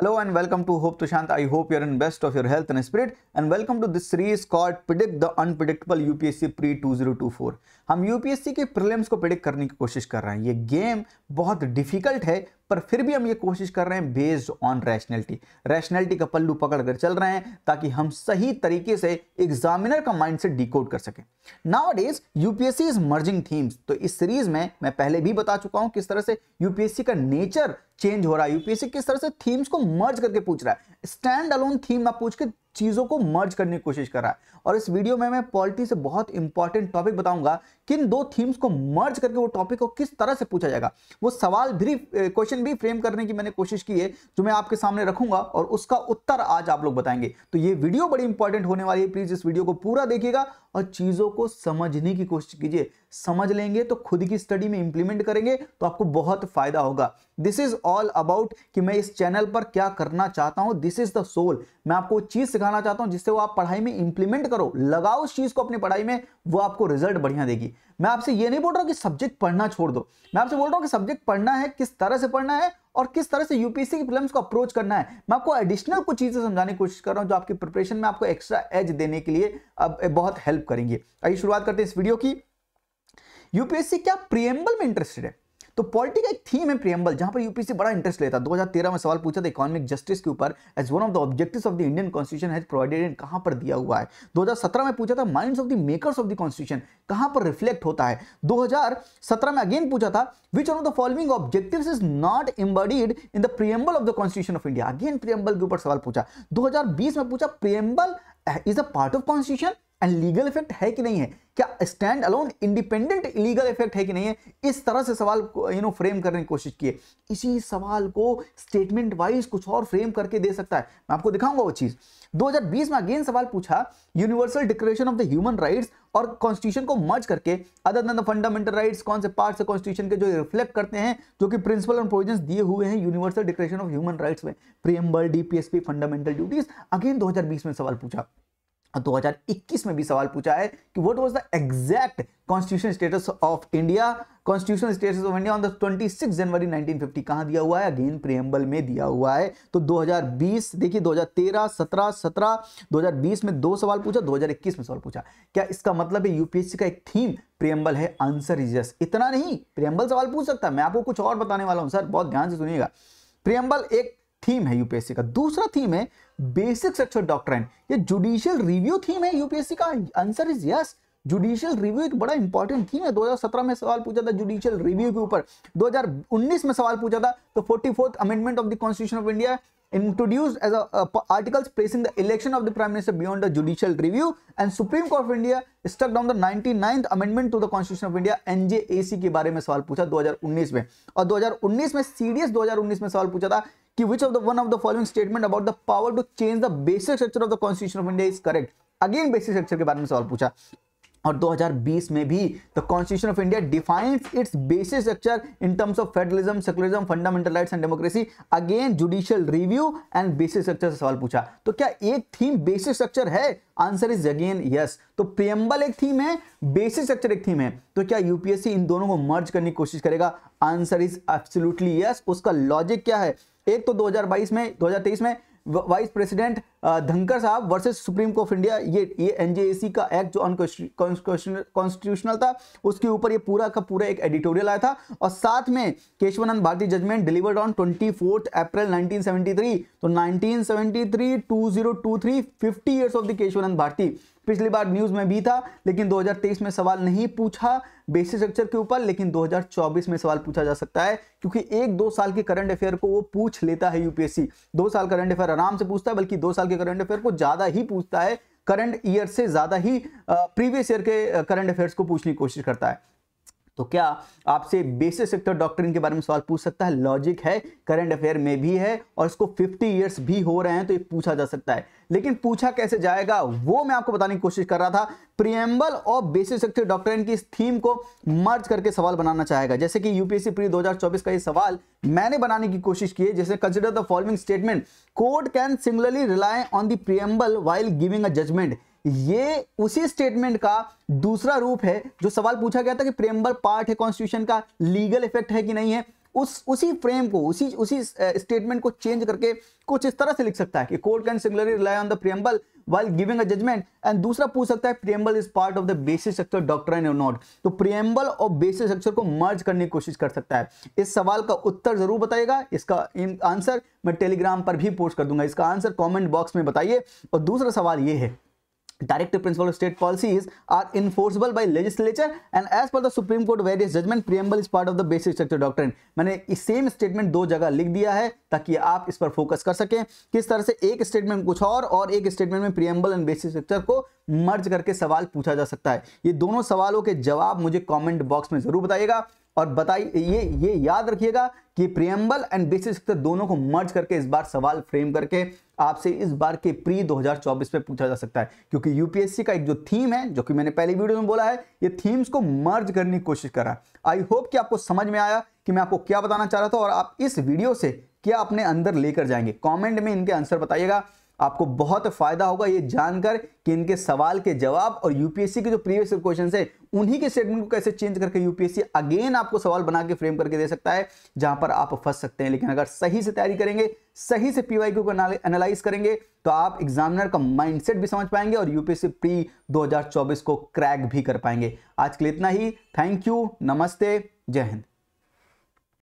Hello and welcome to Hope Tushant. I hope you're in best of your health and spirit and welcome to this series called Predict the Unpredictable UPSC Pre 2024. हम UPSC के prelims को predict करने की कोशिश कर रहे हैं ये गेम बहुत डिफिकल्ट है पर फिर भी हम ये कोशिश कर रहे हैं बेस्ड ऑन रैशनैलिटी रैशनैलिटी का पल्लू पकड़ कर चल रहे हैं ताकि हम सही तरीके से एग्जामिनर का माइंड से डिकोड कर सकें nowadays UPSC is merging themes तो इस सीरीज में मैं पहले भी बता चुका हूं किस तरह से यूपीएससी का नेचर चेंज हो रहा है यूपीएससी किस तरह से थीम्स को मर्ज करके पूछ रहा है स्टैंड अलोन थीम ना पूछ के चीज़ों को मर्ज करने की कोशिश कर रहा है और इस वीडियो में मैं पॉलिटी से बहुत इंपॉर्टेंट टॉपिक बताऊंगा किन दो थीम्स को मर्ज करके वो टॉपिक को किस तरह से पूछा जाएगा वो सवाल भी क्वेश्चन भी फ्रेम करने की मैंने कोशिश की है जो मैं आपके सामने रखूंगा और उसका उत्तर आज आप लोग बताएंगे तो ये वीडियो बड़ी इंपॉर्टेंट होने वाली है प्लीज़ इस वीडियो को पूरा देखिएगा और चीज़ों को समझने की कोशिश कीजिए समझ लेंगे तो खुद की स्टडी में इंप्लीमेंट करेंगे तो आपको बहुत फायदा होगा दिस इज ऑल अबाउट कि मैं इस चैनल पर क्या करना चाहता हूं दिस इज द सोल मैं आपको चीज सिखाना चाहता हूं जिससे वो आप पढ़ाई में इंप्लीमेंट करो लगाओ उस चीज को अपनी पढ़ाई में वो आपको रिजल्ट बढ़िया देगी मैं आपसे ये नहीं बोल रहा हूं कि सब्जेक्ट पढ़ना छोड़ दो मैं आपसे बोल रहा हूं कि सब्जेक्ट पढ़ना है किस तरह से पढ़ना है और किस तरह से यूपीएससी की फिल्म को अप्रोच करना है मैं आपको एडिशनल कुछ चीज़ें समझाने की कोशिश कर रहा हूँ जो आपकी प्रिपरेशन में आपको एक्स्ट्रा एज देने के लिए अब बहुत हेल्प करेंगे आइए शुरुआत करते हैं इस वीडियो की यूपीएससी क्या प्रियम्बल में इंटरेस्टेड है तो पॉलिटी का एक थीम है प्रियम्बल जहां पर यूपीएससी बड़ा इंटरेस्ट लेता है 2013 में सवाल पूछा था इकोनॉमिक जस्टिस के ऊपर as one of the objective of the Indian constitution has provided in कहां पर दिया हुआ है 2017 में पूछा था minds of the makers of the constitution कहां पर रिफ्लेक्ट होता है 2017 में अगेन पूछा था which one of the following objective is not embodied in the preamble of the constitution of India again preamble के ऊपर सवाल पूछा 2020 में पूछा preamble is a part of constitution and legal effect है कि नहीं है क्या stand alone independent legal effect है कि नहीं है इस तरह से सवाल को यू नो फ्रेम करने की कोशिश की है इसी सवाल को स्टेटमेंट वाइज कुछ और फ्रेम करके दे सकता है मैं आपको दिखाऊंगा वो चीज़ 2020 में अगेन सवाल पूछा universal declaration of the human rights और कॉन्स्टिट्यूशन को मर्ज करके other than the fundamental rights कौन से पार्ट्स है कॉन्स्टिट्यूशन के जो रिफ्लेक्ट करते हैं जो कि प्रिंसिपल एंड प्रोविजंस दिए हुए हैं universal declaration of human rights में preamble DPSP fundamental duties again 2020 में सवाल पूछा 2021 में भी सवाल पूछा है कि what was the exact constitution status of India constitution status of India on the 26 January 1950 कहां दिया हुआ है अगेन प्रियम्बल में दिया हुआ है तो 2020 देखिए 2013 17 17 2020 में दो सवाल पूछा 2021 में सवाल पूछा क्या इसका मतलब है यूपीएससी का एक थीम प्रियम्बल है आंसर इज यस इतना नहीं प्रियम्बल सवाल पूछ सकता मैं आपको कुछ और बताने वाला हूं सर बहुत ध्यान से सुनिएगा प्रियम्बल एक थीम है यूपीएससी का दूसरा थीम है बेसिक सेक्सुअल डॉक्ट्राइन ये जुडिशियल रिव्यू थीम है यूपीएससी का answer is yes judicial review एक बड़ा इंपॉर्टेंट थीम है 2017 में सवाल पूछा था जुडिशियल रिव्यू के ऊपर 2019 में सवाल पूछा था तो forty fourth amendment of the constitution of India introduce as article placing the election of the prime minister beyond the judicial review and supreme court of India stuck down the ninety amendment to the constitution of India NJAC के बारे में सवाल पूछा 2019 में और 2019 में CDS 2019 में सवाल पूछा था कि which of the one of the following statement about the power to change the basic structure of the constitution of India is correct again basic structure के बारे में सवाल पूछा और 2020 में भी the constitution of India defines its basic structure in terms of federalism secularism fundamental rights and democracy again judicial review and basic structure से सवाल पूछा तो क्या एक थीम बेसिक स्ट्रक्चर है आंसर इज अगेन यस तो प्रियम्बल एक theme है बेसिक स्ट्रक्चर एक थीम है तो क्या यूपीएससी इन दोनों को मर्ज करने की कोशिश करेगा आंसर इज एब्सोल्युटली यस उसका लॉजिक क्या है एक तो 2022 में 2023 में वाइस प्रेसिडेंट धनकर साहब versus supreme court of India ये ये एनजेएसी का एक्ट जो अनकॉन्स्टिट्यूशनल था उसके ऊपर ये पूरा का पूरा एक एडिटोरियल आया था और साथ में Kesavananda Bharati judgement delivered on twenty April 1973 तो 1973 2023 50 years of the Kesavananda Bharati पिछली बार न्यूज में भी था लेकिन 2023 में सवाल नहीं पूछा बेसिक स्ट्रक्चर के ऊपर लेकिन 2024 में सवाल पूछा जा सकता है क्योंकि एक दो साल के करंट अफेयर को वो पूछ लेता है यूपीएससी दो साल करंट अफेयर आराम से पूछता है बल्कि दो साल के के करंट अफेयर को ज़्यादा ही पूछता है करंट ईयर से ज़्यादा ही प्रीवियस ईयर के करंट अफेयर्स को पूछने की कोशिश करता है तो क्या आपसे बेसिक सेक्टर डॉक्ट्रिन के बारे में सवाल पूछ सकता है लॉजिक है करंट अफेयर में भी है और इसको 50 इयर्स भी हो रहे हैं तो ये पूछा जा सकता है लेकिन पूछा कैसे जाएगा वो मैं आपको बताने की कोशिश कर रहा था प्रियम्बल और बेसिक सेक्टर डॉक्ट्रिन की इस थीम को मर्ज करके सवाल बनाना चाहेगा जैसे कि यूपीएससी प्री दो का ये सवाल मैंने बनाने की कोशिश की है जैसे consider the following statement court can singularly rely on the preamble while giving a judgement ये उसी स्टेटमेंट का दूसरा रूप है जो सवाल पूछा गया था कि प्रेम्बल पार्ट है कॉन्स्टिट्यूशन का लीगल इफेक्ट है कि नहीं है उस उसी फ्रेम को उसी उसी स्टेटमेंट को चेंज करके कुछ इस तरह से लिख सकता है कि court can singularly rely on the preamble while giving a judgement and दूसरा पूछ सकता है preamble is part of the basis structure doctrine और नॉट तो प्रियम्बल और बेसिस स्ट्रक्चर को मर्ज करने की कोशिश कर सकता है इस सवाल का उत्तर जरूर बताइएगा इसका आंसर मैं टेलीग्राम पर भी पोस्ट कर दूंगा इसका आंसर कॉमेंट बॉक्स में बताइए और दूसरा सवाल ये है directive principle of state policies are enforceable by legislature and as per the supreme court various judgment preamble is part of the basic structure doctrine maine इस सेम स्टेटमेंट दो जगह लिख दिया है ताकि आप इस पर फोकस कर सकें किस तरह से एक स्टेटमेंट कुछ aur और एक स्टेटमेंट में प्रियम्बल एंड बेसिक स्ट्रक्चर को मर्ज करके सवाल पूछा जा सकता है ये दोनों सवालों के जवाब मुझे कमेंट बॉक्स में जरूर बताइएगा और बताइए ये ये याद रखिएगा कि प्रियम्बल एंड बेसिस दोनों को मर्ज करके इस बार सवाल फ्रेम करके आपसे इस बार के प्री 2024 पे पूछा जा सकता है क्योंकि यूपीएससी का एक जो थीम है जो कि मैंने पहले वीडियो में बोला है ये थीम्स को मर्ज करने की कोशिश कर रहा है आई होप कि आपको समझ में आया कि मैं आपको क्या बताना चाह रहा था और आप इस वीडियो से क्या अपने अंदर लेकर जाएंगे कॉमेंट में इनके आंसर बताइएगा आपको बहुत फायदा होगा ये जानकर कि इनके सवाल के जवाब और यूपीएससी के जो प्रीवियस क्वेश्चन है उन्हीं के स्टेटमेंट को कैसे चेंज करके यूपीएससी अगेन आपको सवाल बना के फ्रेम करके दे सकता है जहां पर आप फंस सकते हैं लेकिन अगर सही से तैयारी करेंगे सही से पीवाईक्यू को एनालाइज करेंगे तो आप एग्जामिनर का माइंडसेट भी समझ पाएंगे और यूपीएससी प्री दो को क्रैक भी कर पाएंगे आज के लिए इतना ही थैंक यू नमस्ते जय हिंद